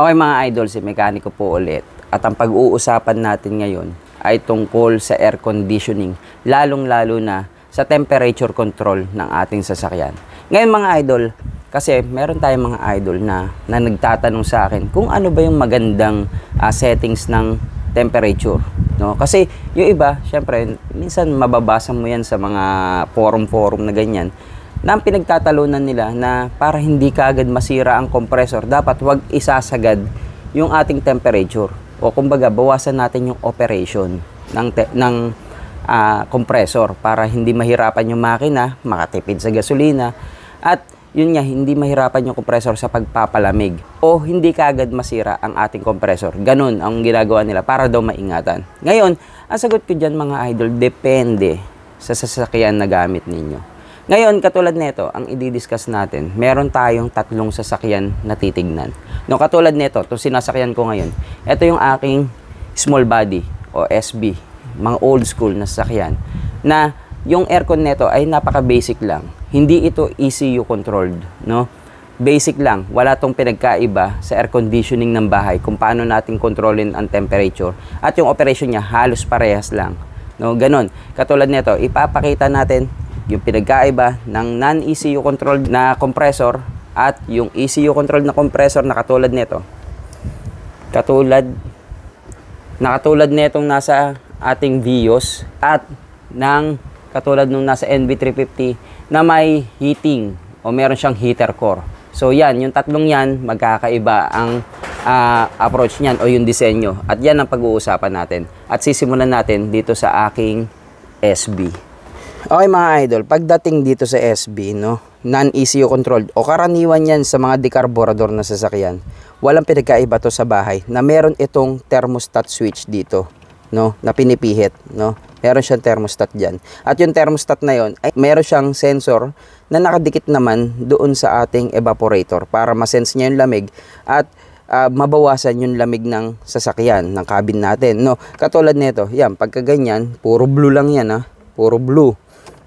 Okay mga idol, si mekaniko po ulit. At ang pag-uusapan natin ngayon ay tungkol sa air conditioning, lalong-lalo na sa temperature control ng ating sasakyan. Ngayon mga idol, kasi meron tayong mga idol na, na nagtatanong sa akin kung ano ba yung magandang uh, settings ng temperature. No? Kasi yung iba, syempre, minsan mababasa mo yan sa mga forum-forum na ganyan, na ang pinagtatalunan nila na para hindi kaagad masira ang compressor, dapat wag isasagad yung ating temperature. O kumbaga, bawasan natin yung operation ng, te- ng uh, compressor para hindi mahirapan yung makina, makatipid sa gasolina, at yun nga, hindi mahirapan yung compressor sa pagpapalamig o hindi kaagad masira ang ating compressor. Ganun ang ginagawa nila para daw maingatan. Ngayon, ang sagot ko dyan mga idol, depende sa sasakyan na gamit ninyo. Ngayon, katulad nito, ang i-discuss natin, meron tayong tatlong sasakyan na titignan. No, katulad nito, 'tong sinasakyan ko ngayon, ito yung aking small body o SB, mga old school na sasakyan na yung aircon nito ay napaka-basic lang. Hindi ito ECU controlled, no? Basic lang. Wala tong pinagkaiba sa air conditioning ng bahay kung paano natin kontrolin ang temperature at yung operation niya halos parehas lang. No, ganun. Katulad nito, ipapakita natin yung pinagkaiba ng non-ECU controlled na compressor at yung ECU controlled na compressor na katulad nito. Katulad nakatulad nitong nasa ating Vios at ng katulad nung nasa NB350 na may heating o meron siyang heater core. So yan, yung tatlong yan, magkakaiba ang uh, approach niyan o yung disenyo. At yan ang pag-uusapan natin. At sisimulan natin dito sa aking SB. Okay mga idol, pagdating dito sa SB, no, non-ECU controlled o karaniwan yan sa mga decarburador na sasakyan, walang pinagkaiba to sa bahay na meron itong thermostat switch dito no, na pinipihit, no. Meron siyang thermostat diyan. At yung thermostat na yon ay meron siyang sensor na nakadikit naman doon sa ating evaporator para ma-sense niya yung lamig at uh, mabawasan yung lamig ng sasakyan, ng cabin natin, no. Katulad nito, yan, pagka ganyan, puro blue lang yan, ha. Puro blue.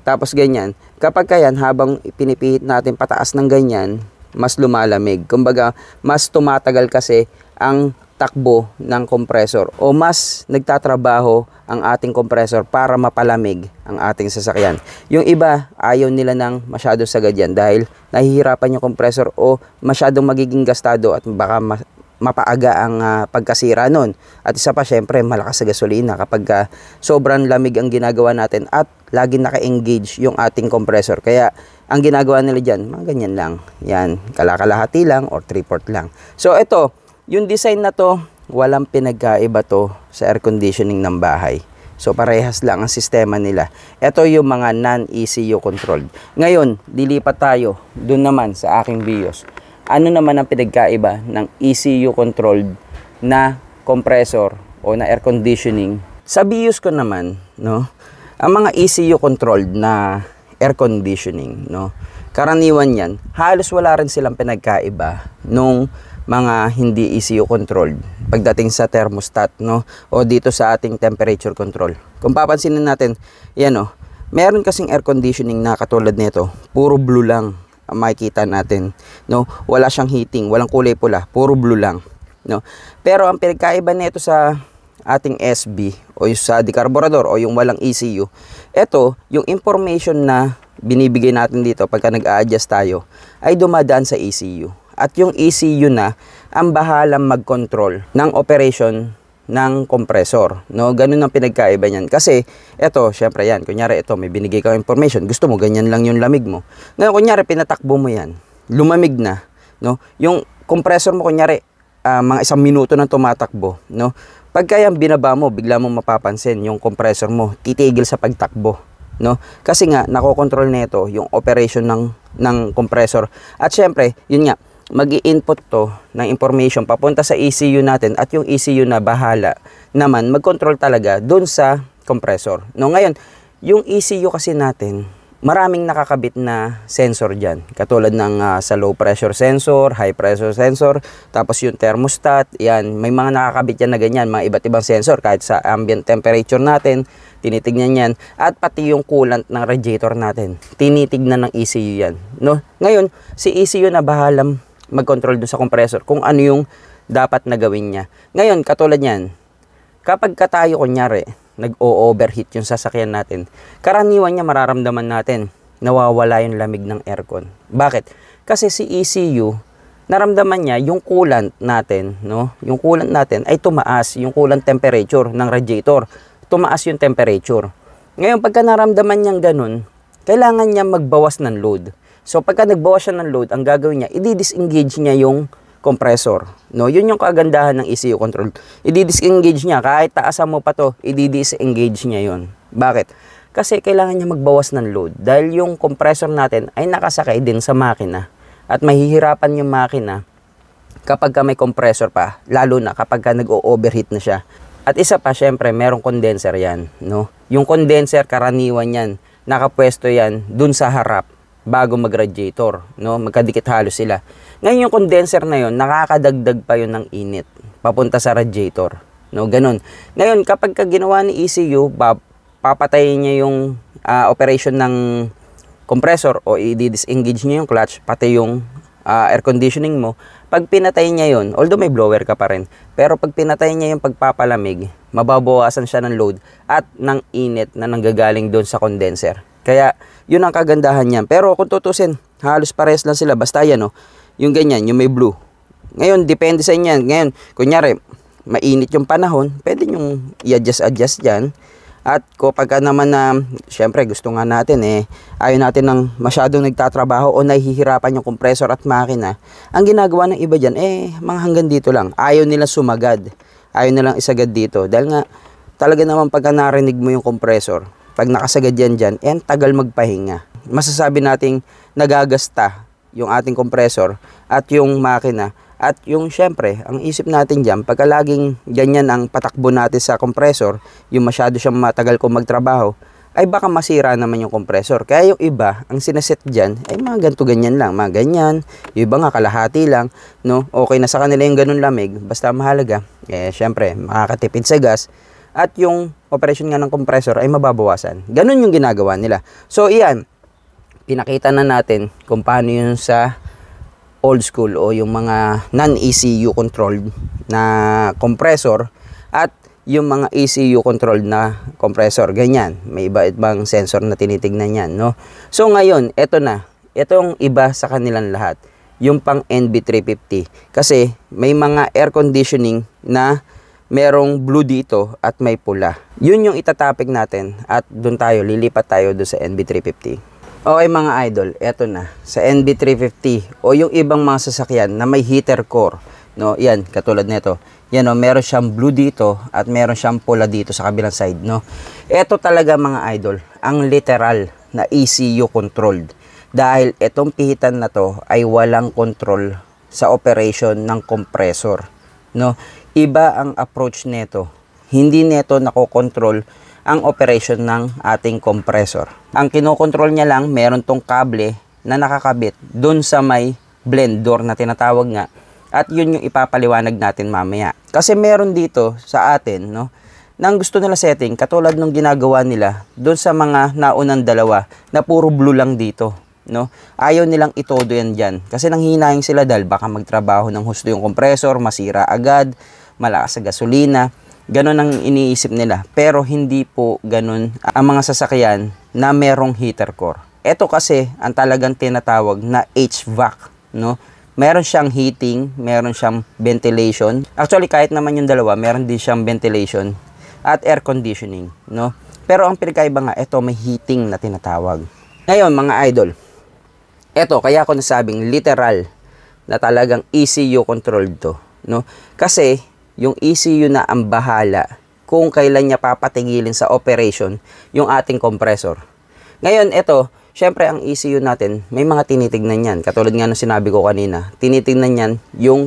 Tapos ganyan. Kapag kayan, habang pinipihit natin pataas ng ganyan, mas lumalamig. Kumbaga, mas tumatagal kasi ang takbo ng compressor o mas nagtatrabaho ang ating compressor para mapalamig ang ating sasakyan. Yung iba, ayaw nila ng masyado sagad yan dahil nahihirapan yung compressor o masyadong magiging gastado at baka ma mapaaga ang uh, pagkasira nun. At isa pa, syempre, malakas sa gasolina kapag uh, sobrang lamig ang ginagawa natin at lagi naka-engage yung ating compressor. Kaya, ang ginagawa nila dyan, mga ganyan lang. Yan, kalakalahati lang or 3-port lang. So, ito, yung design na to, walang pinagkaiba to sa air conditioning ng bahay. So parehas lang ang sistema nila. Ito yung mga non-ECU controlled. Ngayon, dilipat tayo dun naman sa aking BIOS. Ano naman ang pinagkaiba ng ECU controlled na compressor o na air conditioning? Sa BIOS ko naman, no, ang mga ECU controlled na air conditioning, no, karaniwan yan, halos wala rin silang pinagkaiba nung mga hindi ECU controlled pagdating sa thermostat no o dito sa ating temperature control. Kung papansinin natin, yan oh. Meron kasing air conditioning na katulad nito, puro blue lang ang makikita natin, no? Wala siyang heating, walang kulay pula, puro blue lang, no? Pero ang pinagkaiba nito sa ating SB o yung sa decarburador o yung walang ECU, ito, yung information na binibigay natin dito pagka nag-a-adjust tayo ay dumadaan sa ECU at yung ECU na ang bahalang mag-control ng operation ng compressor. No, ganun ang pinagkaiba niyan. Kasi ito, syempre yan, kunyari ito, may binigay ka information, gusto mo ganyan lang yung lamig mo. Ngayon kunyari pinatakbo mo yan, lumamig na, no? Yung compressor mo kunyari uh, mga isang minuto nang tumatakbo, no? Pagka yan binaba mo, bigla mong mapapansin yung compressor mo titigil sa pagtakbo, no? Kasi nga nakokontrol nito yung operation ng ng compressor. At syempre, yun nga, mag input to ng information papunta sa ECU natin at yung ECU na bahala naman mag-control talaga doon sa compressor. No, ngayon, yung ECU kasi natin, maraming nakakabit na sensor dyan. Katulad ng uh, sa low pressure sensor, high pressure sensor, tapos yung thermostat, yan, may mga nakakabit yan na ganyan, mga iba't ibang sensor kahit sa ambient temperature natin, tinitignan yan. At pati yung coolant ng radiator natin, tinitignan ng ECU yan. No? Ngayon, si ECU na bahalam mag-control dun sa compressor kung ano yung dapat na gawin niya. Ngayon, katulad niyan, kapag ka tayo kunyari, nag-overheat yung sasakyan natin, karaniwan niya mararamdaman natin, nawawala yung lamig ng aircon. Bakit? Kasi si ECU, naramdaman niya yung coolant natin, no? Yung coolant natin ay tumaas, yung coolant temperature ng radiator. Tumaas yung temperature. Ngayon, pagka naramdaman niyang ganun, kailangan niya magbawas ng load. So pagka nagbawas siya ng load, ang gagawin niya, i-disengage niya yung compressor. No, yun yung kagandahan ng ECU control. I-disengage niya kahit taasan mo pa to, i-disengage niya yun. Bakit? Kasi kailangan niya magbawas ng load dahil yung compressor natin ay nakasakay din sa makina at mahihirapan yung makina kapag ka may compressor pa, lalo na kapag ka nag-overheat na siya. At isa pa, syempre, merong condenser yan. No? Yung condenser, karaniwan yan. Nakapwesto yan dun sa harap bago mag-radiator, no? Magkadikit halos sila. Ngayon yung condenser na yon, nakakadagdag pa yon ng init papunta sa radiator, no? Ganun. Ngayon kapag ka ginawa ni ECU, papatayin niya yung uh, operation ng compressor o i-disengage niya yung clutch pati yung uh, air conditioning mo. Pag pinatay niya yon, although may blower ka pa rin, pero pag pinatay niya yung pagpapalamig, mababawasan siya ng load at ng init na nanggagaling doon sa condenser. Kaya yun ang kagandahan niyan. Pero kung tutusin, halos parehas lang sila. Basta yan, no? Oh, yung ganyan, yung may blue. Ngayon, depende sa inyan. Ngayon, kunyari, mainit yung panahon, pwede yung i-adjust-adjust dyan. At kapag naman na, syempre gusto nga natin eh, ayaw natin ng masyadong nagtatrabaho o nahihirapan yung compressor at makina, ang ginagawa ng iba dyan, eh, mga hanggang dito lang. Ayaw nila sumagad. Ayaw nilang isagad dito. Dahil nga, talaga naman pagka narinig mo yung compressor, pag nakasagad yan dyan, and tagal magpahinga. Masasabi nating nagagasta yung ating compressor at yung makina at yung syempre, ang isip natin dyan, pagka laging ganyan ang patakbo natin sa compressor, yung masyado siyang matagal kong magtrabaho, ay baka masira naman yung compressor. Kaya yung iba, ang sinaset dyan, ay mga ganto ganyan lang, mga ganyan. Yung iba nga, kalahati lang. No? Okay na sa kanila yung ganun lamig. Basta mahalaga, eh syempre, makakatipid sa gas at yung operation nga ng compressor ay mababawasan. Ganun yung ginagawa nila. So, iyan, pinakita na natin kung paano yun sa old school o yung mga non-ECU controlled na compressor at yung mga ECU controlled na compressor. Ganyan. May iba't ibang sensor na tinitignan yan. No? So ngayon, eto na. Itong iba sa kanilang lahat. Yung pang NB350. Kasi may mga air conditioning na merong blue dito at may pula. Yun yung itatopic natin at doon tayo, lilipat tayo doon sa NB350. Okay mga idol, eto na, sa NB350 o yung ibang mga sasakyan na may heater core. No, yan, katulad nito. Yan o, no, meron siyang blue dito at meron siyang pula dito sa kabilang side. No? Eto talaga mga idol, ang literal na ECU controlled. Dahil itong pihitan na to ay walang control sa operation ng compressor. No? Iba ang approach nito. Hindi nito nakokontrol ang operation ng ating compressor. Ang kinokontrol niya lang, meron tong kable na nakakabit doon sa may blend door na tinatawag nga. At yun yung ipapaliwanag natin mamaya. Kasi meron dito sa atin, no, nang gusto nila setting, katulad nung ginagawa nila doon sa mga naunang dalawa na puro blue lang dito. No? Ayaw nilang itodo yan dyan. Kasi nanghinayang sila dahil baka magtrabaho ng husto yung compressor, masira agad, malakas sa gasolina. Ganon ang iniisip nila. Pero hindi po ganon ang mga sasakyan na merong heater core. Ito kasi ang talagang tinatawag na HVAC. No? Meron siyang heating, meron siyang ventilation. Actually, kahit naman yung dalawa, meron din siyang ventilation at air conditioning. No? Pero ang pinagkaiba nga, ito may heating na tinatawag. Ngayon, mga idol, ito, kaya ako nasabing literal na talagang ECU controlled to. No? Kasi, yung ECU na ang bahala kung kailan niya papatigilin sa operation yung ating compressor. Ngayon, ito, syempre ang ECU natin, may mga tinitignan yan. Katulad nga ng sinabi ko kanina, tinitignan yan yung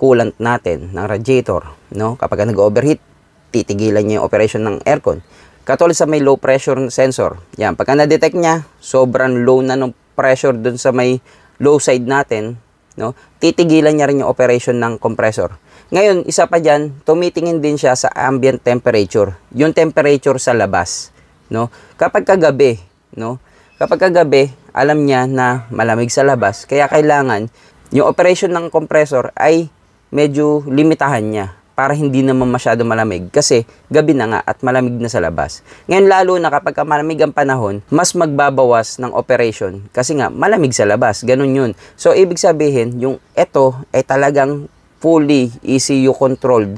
coolant natin ng radiator. No? Kapag nag-overheat, titigilan niya yung operation ng aircon. Katulad sa may low pressure sensor. Yan, pagka na-detect niya, sobrang low na ng pressure dun sa may low side natin, no? titigilan niya rin yung operation ng compressor. Ngayon, isa pa dyan, tumitingin din siya sa ambient temperature, yung temperature sa labas, no? Kapag kagabi, no? Kapag kagabi, alam niya na malamig sa labas, kaya kailangan yung operation ng compressor ay medyo limitahan niya para hindi naman masyado malamig kasi gabi na nga at malamig na sa labas. Ngayon lalo na kapag malamig ang panahon, mas magbabawas ng operation kasi nga malamig sa labas, ganun yun. So ibig sabihin, yung ito ay talagang fully ECU controlled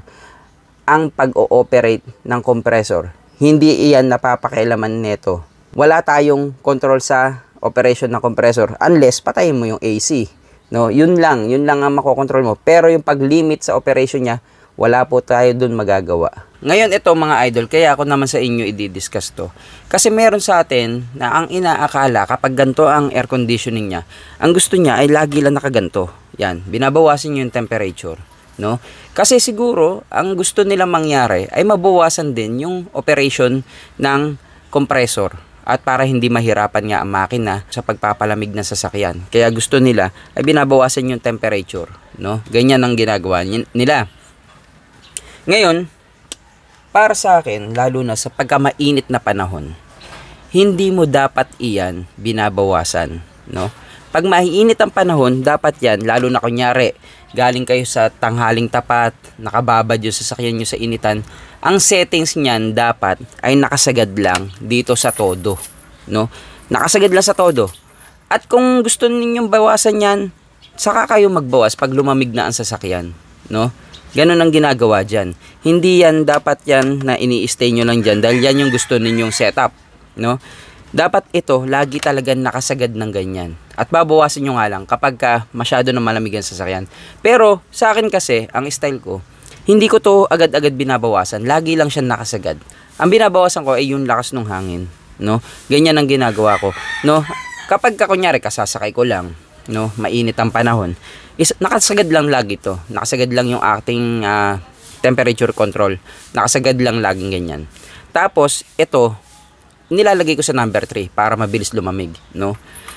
ang pag-ooperate ng compressor. Hindi iyan napapakailaman nito. Wala tayong control sa operation ng compressor unless patayin mo yung AC. No, yun lang, yun lang ang makokontrol mo. Pero yung pag-limit sa operation niya, wala po tayo dun magagawa. Ngayon ito mga idol, kaya ako naman sa inyo i-discuss to. Kasi meron sa atin na ang inaakala kapag ganto ang air conditioning niya, ang gusto niya ay lagi lang nakaganto. Yan, binabawasan yung temperature, no? Kasi siguro ang gusto nila mangyari ay mabawasan din yung operation ng compressor at para hindi mahirapan nga ang makina sa pagpapalamig ng sasakyan. Kaya gusto nila ay binabawasan yung temperature, no? Ganyan ang ginagawa nila. Ngayon, para sa akin, lalo na sa pagkamainit na panahon, hindi mo dapat iyan binabawasan, no? Pag maiinit ang panahon, dapat yan, lalo na kunyari, galing kayo sa tanghaling tapat, nakababad yung sasakyan nyo sa initan, ang settings niyan dapat ay nakasagad lang dito sa todo. No? Nakasagad lang sa todo. At kung gusto ninyong bawasan yan, saka kayo magbawas pag lumamig na ang sasakyan. No? Ganun ang ginagawa dyan. Hindi yan dapat yan na ini-stay nyo lang dyan dahil yan yung gusto ninyong setup. No? dapat ito lagi talaga nakasagad ng ganyan. At babawasan nyo nga lang kapag ka masyado na malamig ang sasakyan. Pero sa akin kasi, ang style ko, hindi ko to agad-agad binabawasan. Lagi lang siya nakasagad. Ang binabawasan ko ay yung lakas ng hangin. No? Ganyan ang ginagawa ko. No? Kapag ka, kunyari, kasasakay ko lang, no? mainit ang panahon, is, nakasagad lang lagi to. Nakasagad lang yung ating uh, temperature control. Nakasagad lang laging ganyan. Tapos, ito, nilalagay ko sa number 3 para mabilis lumamig, no?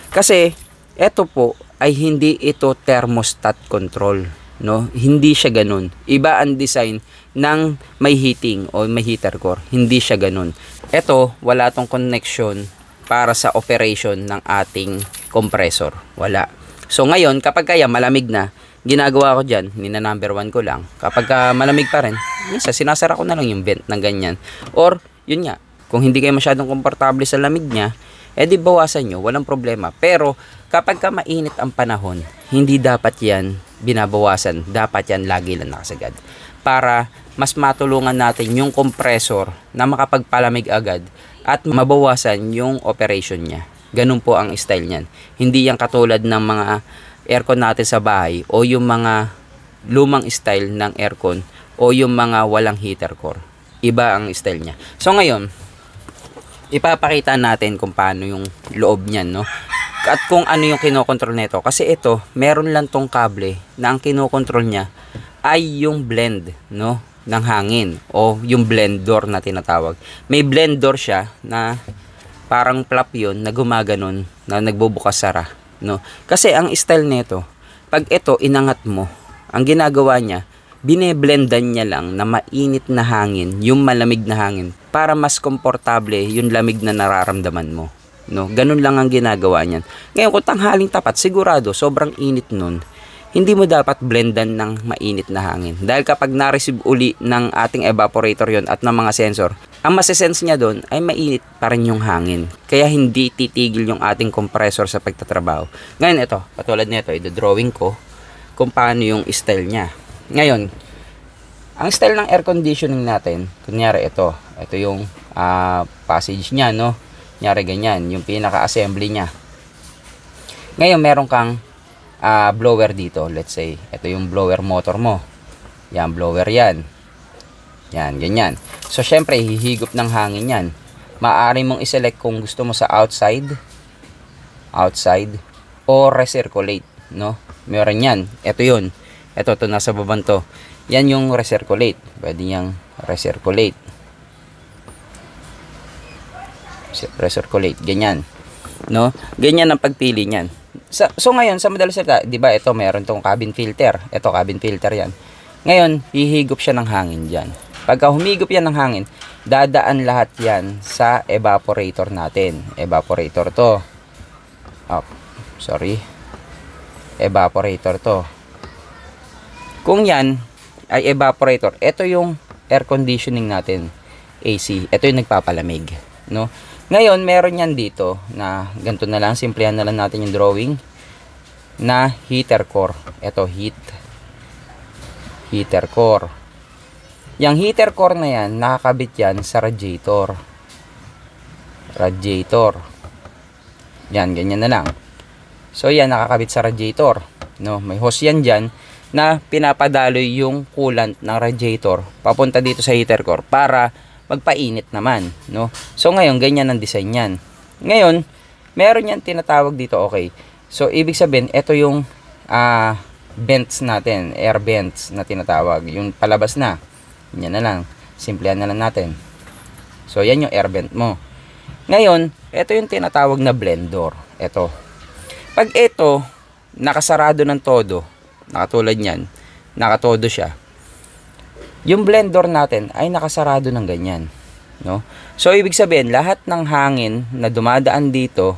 Kasi ito po ay hindi ito thermostat control, no? Hindi siya ganun. Iba ang design ng may heating o may heater core. Hindi siya ganun. Ito, wala tong connection para sa operation ng ating compressor. Wala. So ngayon, kapag kaya malamig na, ginagawa ko dyan, nina number 1 ko lang. Kapag uh, malamig pa rin, minsan sinasara ko na lang yung vent ng ganyan. Or, yun nga, kung hindi kayo masyadong komportable sa lamig niya, edi bawasan nyo, walang problema. Pero kapag ka mainit ang panahon, hindi dapat yan binabawasan. Dapat yan lagi lang nakasagad. Para mas matulungan natin yung compressor na makapagpalamig agad at mabawasan yung operation niya. Ganun po ang style niyan. Hindi yan katulad ng mga aircon natin sa bahay o yung mga lumang style ng aircon o yung mga walang heater core. Iba ang style niya. So ngayon, ipapakita natin kung paano yung loob niyan, no? At kung ano yung kinokontrol nito. Kasi ito, meron lang tong kable na ang kinokontrol niya ay yung blend, no? ng hangin o yung blender na tinatawag. May blender siya na parang flap yon na gumaganon na nagbubukas sara, no? Kasi ang style nito, pag ito inangat mo, ang ginagawa niya, bineblendan niya lang na mainit na hangin, yung malamig na hangin, para mas komportable yung lamig na nararamdaman mo. No, ganun lang ang ginagawa niyan. Ngayon kung tanghaling tapat, sigurado sobrang init nun. Hindi mo dapat blendan ng mainit na hangin. Dahil kapag na-receive uli ng ating evaporator yon at ng mga sensor, ang masesense niya doon ay mainit pa rin yung hangin. Kaya hindi titigil yung ating compressor sa pagtatrabaho. Ngayon ito, katulad nito, i-drawing ko kung paano yung style niya. Ngayon, ang style ng air conditioning natin, kunyari ito, ito yung uh, passage niya, no? Kunyari ganyan, yung pinaka-assembly niya. Ngayon, meron kang uh, blower dito. Let's say, ito yung blower motor mo. Yan, blower yan. Yan, ganyan. So, syempre, hihigop ng hangin yan. Maaari mong iselect kung gusto mo sa outside, outside, or recirculate, no? Meron yan. Ito yun ito, ito nasa babang to. Yan yung recirculate. Pwede niyang recirculate. Recirculate. Ganyan. No? Ganyan ang pagpili niyan. So, so ngayon, sa madalas salita, di ba ito meron tong cabin filter. Ito, cabin filter yan. Ngayon, hihigop siya ng hangin dyan. Pagka humigop yan ng hangin, dadaan lahat yan sa evaporator natin. Evaporator to. Oh, sorry. Evaporator to. Kung yan ay evaporator, ito yung air conditioning natin, AC. Ito yung nagpapalamig, no? Ngayon, meron yan dito na ganito na lang, simplihan na lang natin yung drawing na heater core. Ito, heat. Heater core. Yang heater core na yan, nakakabit yan sa radiator. Radiator. Yan, ganyan na lang. So, yan, nakakabit sa radiator. No, may hose yan dyan na pinapadaloy yung coolant ng radiator papunta dito sa heater core para magpainit naman, no? So ngayon ganyan ang design niyan. Ngayon, meron yan tinatawag dito, okay. So ibig sabihin, ito yung uh, vents natin, air vents na tinatawag, yung palabas na. Yan na lang, simplehan na lang natin. So yan yung air vent mo. Ngayon, ito yung tinatawag na blender. Ito. Pag ito, nakasarado ng todo, Nakatulad niyan, nakatodo siya. Yung blender natin ay nakasarado ng ganyan, no? So ibig sabihin, lahat ng hangin na dumadaan dito,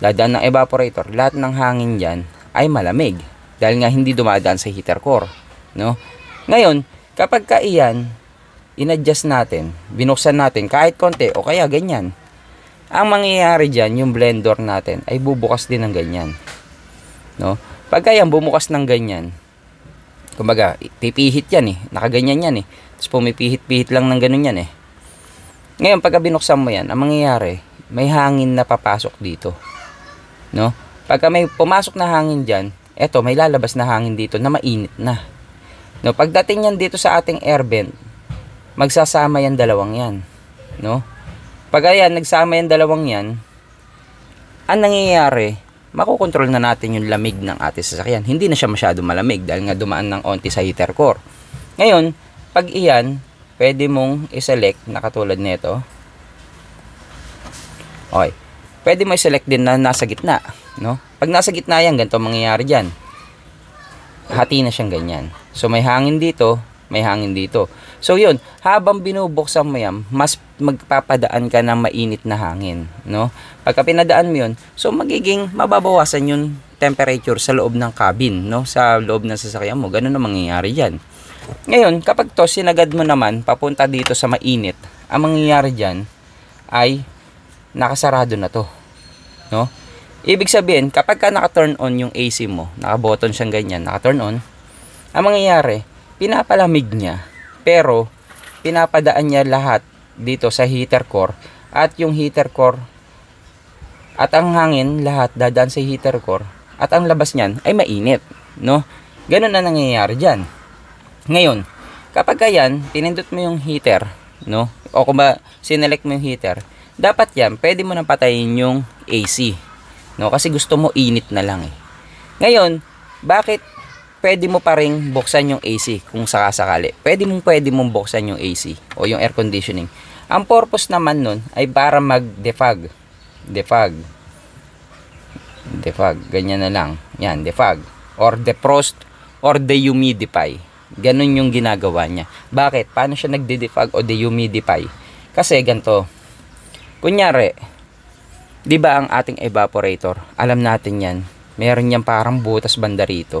dadaan ng evaporator, lahat ng hangin diyan ay malamig dahil nga hindi dumadaan sa heater core, no? Ngayon, kapag ka iyan, inadjust natin, binuksan natin kahit konti o kaya ganyan, ang mangyayari dyan, yung blender natin ay bubukas din ng ganyan. No? Pagka yan, bumukas ng ganyan. Kumbaga, pipihit yan eh. Nakaganyan yan eh. Tapos pumipihit-pihit lang ng ganun yan eh. Ngayon, pagka binuksan mo yan, ang mangyayari, may hangin na papasok dito. No? Pagka may pumasok na hangin dyan, eto, may lalabas na hangin dito na mainit na. No? Pagdating yan dito sa ating air vent, magsasama yan dalawang yan. No? Pag ayan, nagsama yan dalawang yan, ang nangyayari, makokontrol na natin yung lamig ng ating sasakyan. Hindi na siya masyado malamig dahil nga dumaan ng onti sa heater core. Ngayon, pag iyan, pwede mong iselect na katulad nito. Okay. Pwede mo i-select din na nasa gitna. No? Pag nasa gitna yan, ganito mangyayari dyan. Hati na siyang ganyan. So may hangin dito, may hangin dito. So yun, habang binubuksan mo yan, mas magpapadaan ka ng mainit na hangin, no? Pagka pinadaan mo yun, so magiging mababawasan yung temperature sa loob ng cabin, no? Sa loob ng sasakyan mo, ganun ang mangyayari diyan. Ngayon, kapag to sinagad mo naman papunta dito sa mainit, ang mangyayari diyan ay nakasarado na to, no? Ibig sabihin, kapag ka naka-turn on yung AC mo, naka-button siyang ganyan, naka-turn on, ang mangyayari, pinapalamig niya pero, pinapadaan niya lahat dito sa heater core at yung heater core at ang hangin lahat dadaan sa heater core at ang labas niyan ay mainit, no? Ganun na nangyayari diyan. Ngayon, kapag yan, pinindot mo yung heater, no? O kung ba sinelect mo yung heater, dapat yan, pwede mo nang patayin yung AC, no? Kasi gusto mo init na lang eh. Ngayon, bakit pwede mo pa rin buksan yung AC kung sakasakali. Pwede mong pwede mong buksan yung AC o yung air conditioning. Ang purpose naman nun ay para mag-defog. Defog. Defog. Ganyan na lang. Yan, defog. Or defrost or dehumidify. Ganun yung ginagawa niya. Bakit? Paano siya nagde-defog o dehumidify? Kasi ganito. Kunyari, 'di ba ang ating evaporator? Alam natin 'yan. Meron niyang parang butas banda rito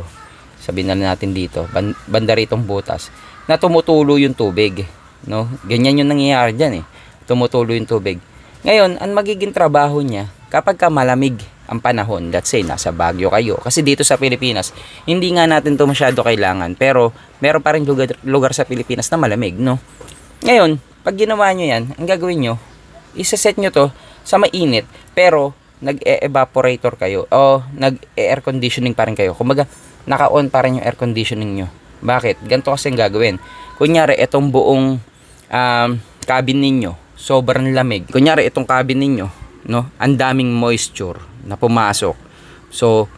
sabihin na natin dito, banda ritong butas, na tumutulo yung tubig. No? Ganyan yung nangyayari dyan eh. Tumutulo yung tubig. Ngayon, ang magiging trabaho niya, kapag ka malamig ang panahon, let's say, nasa Baguio kayo. Kasi dito sa Pilipinas, hindi nga natin to masyado kailangan. Pero, meron pa rin lugar, lugar sa Pilipinas na malamig, no? Ngayon, pag ginawa nyo yan, ang gagawin nyo, isa-set nyo to sa mainit, pero nag-evaporator kayo o nag-air conditioning pa rin kayo. Kumbaga, naka-on pa rin yung air conditioning nyo. Bakit? Ganito kasi ang gagawin. Kunyari, itong buong um, cabin ninyo, sobrang lamig. Kunyari, itong cabin ninyo, no, ang daming moisture na pumasok. So,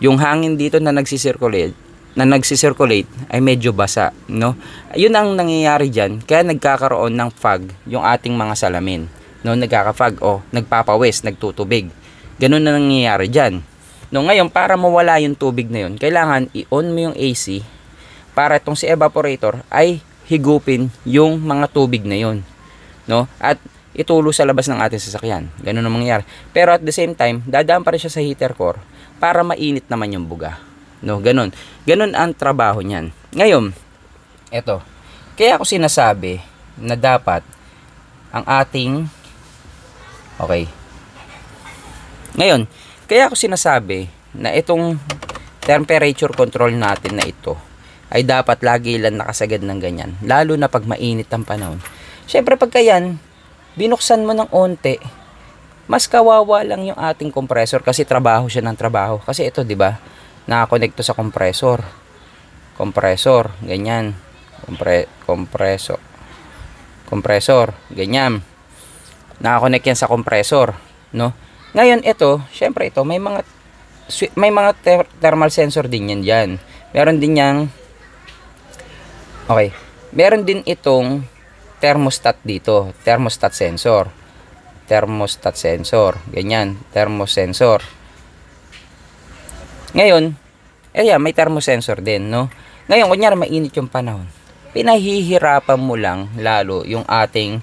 yung hangin dito na nagsisirculate, na nagsisirculate ay medyo basa, no? Yun ang nangyayari diyan, kaya nagkakaroon ng fog yung ating mga salamin, no? Nagkaka-fog o nagpapawis, nagtutubig. Ganun na nangyayari diyan. No, ngayon, para mawala yung tubig na yun, kailangan i-on mo yung AC para itong si evaporator ay higupin yung mga tubig na yun. No? At itulo sa labas ng ating sasakyan. Ganun ang mangyayari. Pero at the same time, dadaan pa rin siya sa heater core para mainit naman yung buga. No, ganun. Ganun ang trabaho niyan. Ngayon, eto. Kaya ako sinasabi na dapat ang ating okay. Ngayon, kaya ako sinasabi na itong temperature control natin na ito ay dapat lagi lang nakasagad ng ganyan. Lalo na pag mainit ang panahon. Siyempre pagka yan, binuksan mo ng onte, mas kawawa lang yung ating compressor kasi trabaho siya ng trabaho. Kasi ito, di ba? Nakakonekto sa compressor. Compressor, ganyan. Compre compressor. Compressor, ganyan. Nakakonect yan sa compressor, no? Ngayon ito, syempre ito may mga may mga ter thermal sensor din yan diyan. Meron din yang Okay. Meron din itong thermostat dito, thermostat sensor. Thermostat sensor, ganyan, thermosensor. Ngayon, eh yeah, may thermosensor din, no? Ngayon, kunyari mainit yung panahon. Pinahihirapan mo lang lalo yung ating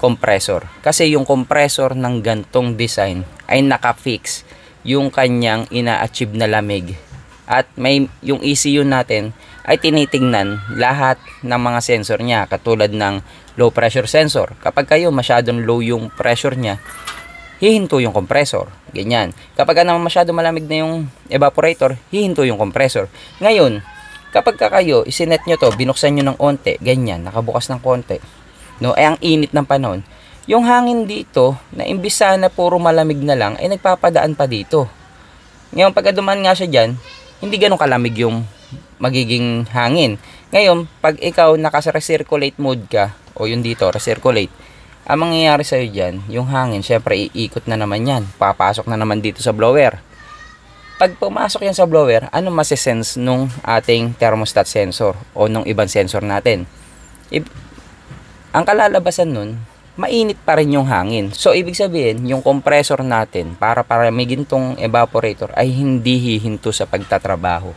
compressor. Kasi yung compressor ng gantong design ay naka-fix yung kanyang ina-achieve na lamig. At may yung ECU natin ay tinitingnan lahat ng mga sensor niya katulad ng low pressure sensor. Kapag kayo masyadong low yung pressure niya, hihinto yung compressor. Ganyan. Kapag naman masyado malamig na yung evaporator, hihinto yung compressor. Ngayon, kapag ka kayo, isinet nyo to, binuksan nyo ng onte, ganyan, nakabukas ng konti, no ay eh, ang init ng panahon yung hangin dito na imbis na puro malamig na lang ay eh, nagpapadaan pa dito ngayon pagka dumaan nga siya dyan hindi ganun kalamig yung magiging hangin ngayon pag ikaw nakasa-recirculate mode ka o yun dito recirculate ang mangyayari sa'yo dyan yung hangin syempre iikot na naman yan papasok na naman dito sa blower pag pumasok yan sa blower, ano masisense nung ating thermostat sensor o nung ibang sensor natin? Ang kalalabasan nun, mainit pa rin yung hangin. So, ibig sabihin, yung compressor natin para para may tong evaporator ay hindi hihinto sa pagtatrabaho.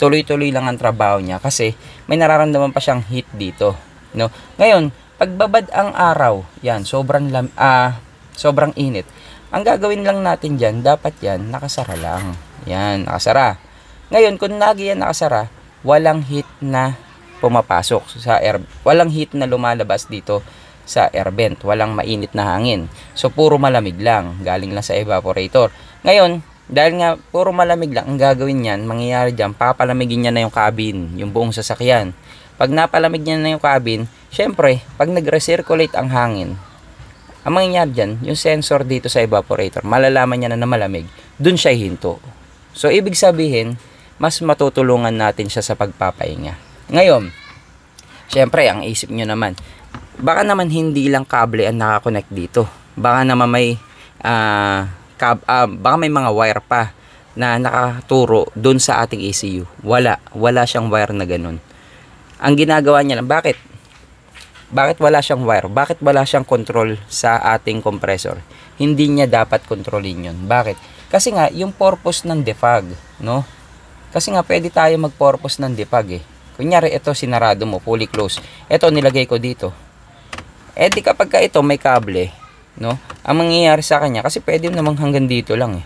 Tuloy-tuloy lang ang trabaho niya kasi may nararamdaman pa siyang heat dito. No? Ngayon, pagbabad ang araw, yan, sobrang, lam, ah, sobrang init. Ang gagawin lang natin dyan, dapat yan, nakasara lang. Yan, nakasara. Ngayon, kung lagi yan nakasara, walang heat na pumapasok sa air. Walang heat na lumalabas dito sa air vent. Walang mainit na hangin. So, puro malamig lang. Galing lang sa evaporator. Ngayon, dahil nga puro malamig lang, ang gagawin niyan, mangyayari diyan papalamigin niya na yung cabin, yung buong sasakyan. Pag napalamig niya na yung cabin, syempre, pag nag-recirculate ang hangin, ang mangyayari diyan yung sensor dito sa evaporator, malalaman niya na na malamig, dun siya hinto. So, ibig sabihin, mas matutulungan natin siya sa pagpapahinga. Ngayon, syempre, ang isip nyo naman, baka naman hindi lang kable ang nakakonect dito. Baka naman may, uh, kab, uh, baka may mga wire pa na nakaturo doon sa ating ECU. Wala. Wala siyang wire na ganun. Ang ginagawa niya lang, bakit? Bakit wala siyang wire? Bakit wala siyang control sa ating compressor? Hindi niya dapat kontrolin yun. Bakit? Kasi nga, yung purpose ng defog, no? Kasi nga, pwede tayo mag-purpose ng defog eh. Kunyari, ito sinarado mo, fully close. Ito, nilagay ko dito. E di kapag ka ito may kable, no? Ang mangyayari sa kanya, kasi pwede namang hanggang dito lang eh.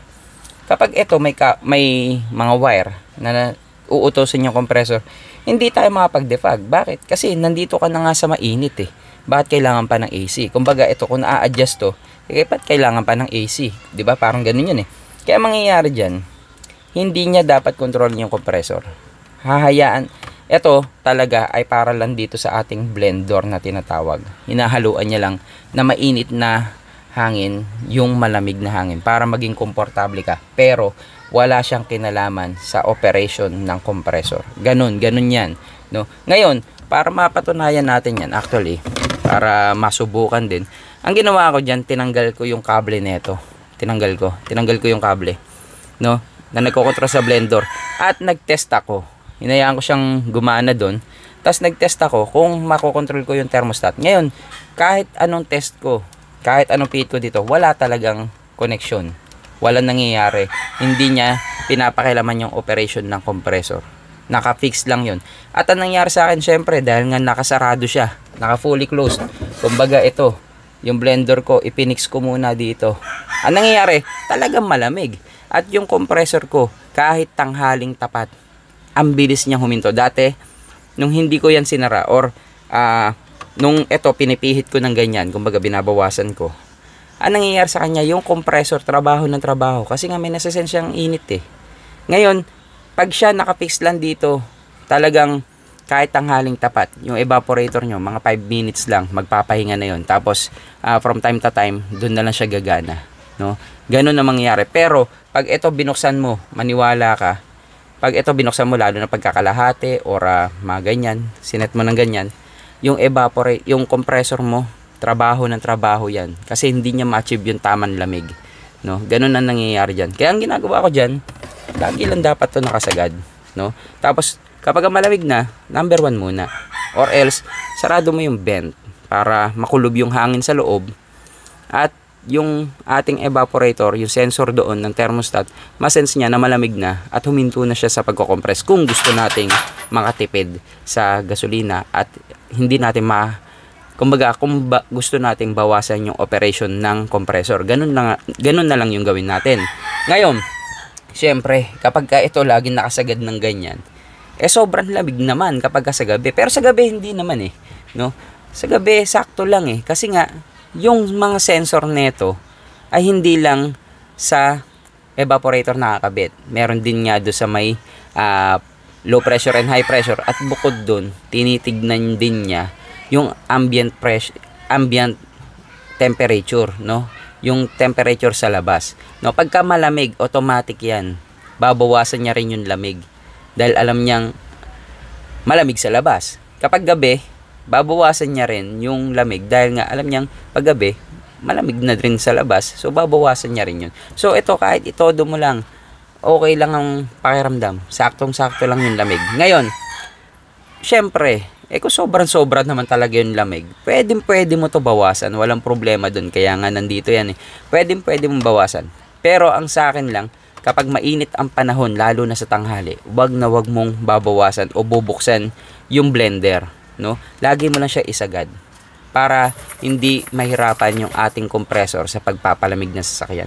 Kapag ito may, ka, may mga wire na, na uutosin yung compressor, hindi tayo makapag-defog. Bakit? Kasi nandito ka na nga sa mainit eh. Bakit kailangan pa ng AC? Kumbaga ito kung na-adjust to, kaya eh, ba't kailangan pa ng AC? 'Di ba? Parang ganun 'yun eh. Kaya mangyayari diyan, hindi niya dapat kontrolin yung compressor. Hahayaan ito talaga ay para lang dito sa ating blender na tinatawag. Hinahaluan niya lang na mainit na hangin, yung malamig na hangin para maging komportable ka. Pero wala siyang kinalaman sa operation ng compressor. Ganun, ganun yan. No? Ngayon, para mapatunayan natin yan, actually, para masubukan din, ang ginawa ko dyan, tinanggal ko yung kable nito Tinanggal ko. Tinanggal ko yung kable. No? Na nagkokontra sa blender. At nagtest ako Hinayaan ko siyang gumana doon. Tapos nag-test ako kung makokontrol ko yung thermostat. Ngayon, kahit anong test ko, kahit anong pit ko dito, wala talagang connection. Wala nangyayari. Hindi niya pinapakilaman yung operation ng compressor. Naka-fix lang yun. At ang nangyari sa akin, syempre, dahil nga nakasarado siya, naka-fully closed. Kumbaga ito, yung blender ko, ipinix ko muna dito. Ang nangyayari, talagang malamig. At yung compressor ko, kahit tanghaling tapat, ang bilis niya huminto. Dati, nung hindi ko yan sinara or uh, nung ito pinipihit ko ng ganyan, kumbaga binabawasan ko. Ang nangyayari sa kanya, yung compressor, trabaho ng trabaho. Kasi nga may nasasense siyang init eh. Ngayon, pag siya nakapix lang dito, talagang kahit tanghaling tapat, yung evaporator nyo, mga 5 minutes lang, magpapahinga na yon Tapos, uh, from time to time, doon na lang siya gagana. No? Ganun ang mangyayari. Pero, pag ito binuksan mo, maniwala ka, pag ito binuksan mo lalo na pagkakalahati or uh, mga ganyan, sinet mo ng ganyan, yung evaporate, yung compressor mo, trabaho ng trabaho yan. Kasi hindi niya ma-achieve yung tamang lamig. No? Ganun ang nangyayari dyan. Kaya ang ginagawa ko dyan, lagi lang dapat to nakasagad. No? Tapos, kapag malamig na, number one muna. Or else, sarado mo yung vent para makulob yung hangin sa loob at yung ating evaporator, yung sensor doon ng thermostat, masense niya na malamig na at huminto na siya sa pagkocompress kung gusto nating makatipid sa gasolina at hindi natin ma kumbaga kung ba, gusto nating bawasan yung operation ng compressor. Ganun na, ganun na lang yung gawin natin. Ngayon, syempre, kapag ka ito laging nakasagad ng ganyan, eh sobrang lamig naman kapag sa gabi. Pero sa gabi hindi naman eh, no? Sa gabi sakto lang eh kasi nga yung mga sensor nito ay hindi lang sa evaporator nakakabit. Meron din nga doon sa may uh, low pressure and high pressure at bukod doon, tinitignan din niya yung ambient pressure ambient temperature, no? Yung temperature sa labas. No, pagka malamig, automatic 'yan. Babawasan niya rin yung lamig dahil alam niyang malamig sa labas. Kapag gabi, babawasan niya rin yung lamig dahil nga alam niyang paggabi malamig na rin sa labas so babawasan niya rin yun so ito kahit itodo mo lang okay lang ang pakiramdam saktong sakto lang yung lamig ngayon syempre eh kung sobrang sobra naman talaga yung lamig pwedeng pwede mo to bawasan walang problema dun kaya nga nandito yan eh pwedeng pwede mong bawasan pero ang sa akin lang kapag mainit ang panahon lalo na sa tanghali wag na wag mong babawasan o bubuksan yung blender no? Lagi mo lang siya isagad para hindi mahirapan yung ating compressor sa pagpapalamig ng sasakyan.